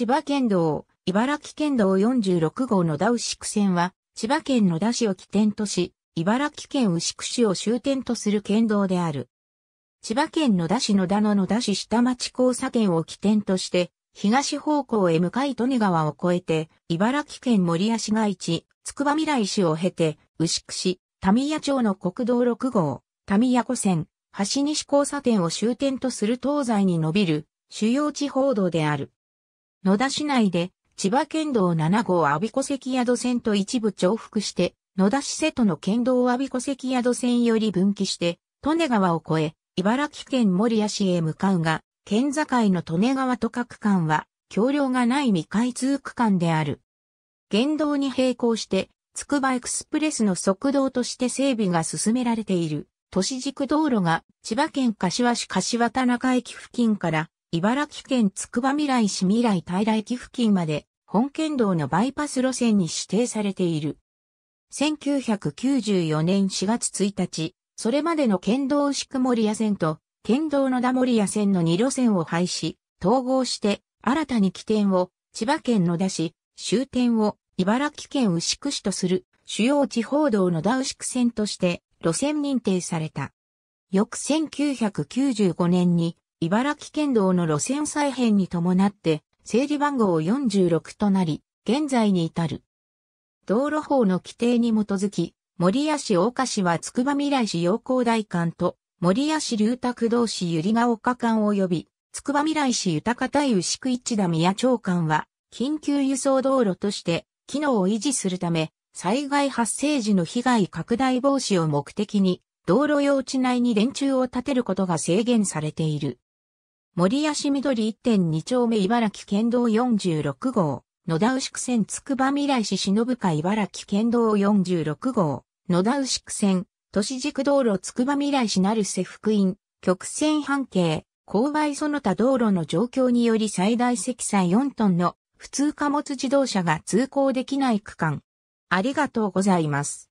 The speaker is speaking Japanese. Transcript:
千葉県道、茨城県道46号の田牛久線は、千葉県野田市を起点とし、茨城県牛久市を終点とする県道である。千葉県野田市野田の野田市下町交差点を起点として、東方向へ向かい利根川を越えて、茨城県森市街地、つくば未来市を経て、牛久市、民谷町の国道6号、民谷湖線、橋西交差点を終点とする東西に伸びる、主要地方道である。野田市内で、千葉県道7号阿鼻子関宿線と一部重複して、野田市瀬戸の県道阿鼻子関宿線より分岐して、利根川を越え、茨城県守谷市へ向かうが、県境の利根川と各区間は、橋梁がない未開通区間である。原道に並行して、つくばエクスプレスの側道として整備が進められている、都市軸道路が千葉県柏市柏田中駅付近から茨城県つくば未来市未来平駅付近まで本県道のバイパス路線に指定されている。1994年4月1日、それまでの県道牛久森屋線と県道野田森屋線の2路線を廃止、統合して新たに起点を千葉県野田市、終点を茨城県牛久市とする主要地方道野田牛久線として路線認定された。翌1995年に茨城県道の路線再編に伴って、整理番号46となり、現在に至る。道路法の規定に基づき、守谷市大岡市は筑波未来市陽光大館と、守谷市龍拓道市百合ヶ丘館及び、筑波未来市豊田湯牛久市田宮町館は、緊急輸送道路として、機能を維持するため、災害発生時の被害拡大防止を目的に、道路用地内に電柱を建てることが制限されている。森足緑1.2丁目茨城県道46号、野田牛久線つくば未来市忍か茨城県道46号、野田牛久線、都市軸道路つくば未来市なる瀬福院、曲線半径、勾配その他道路の状況により最大積載4トンの普通貨物自動車が通行できない区間。ありがとうございます。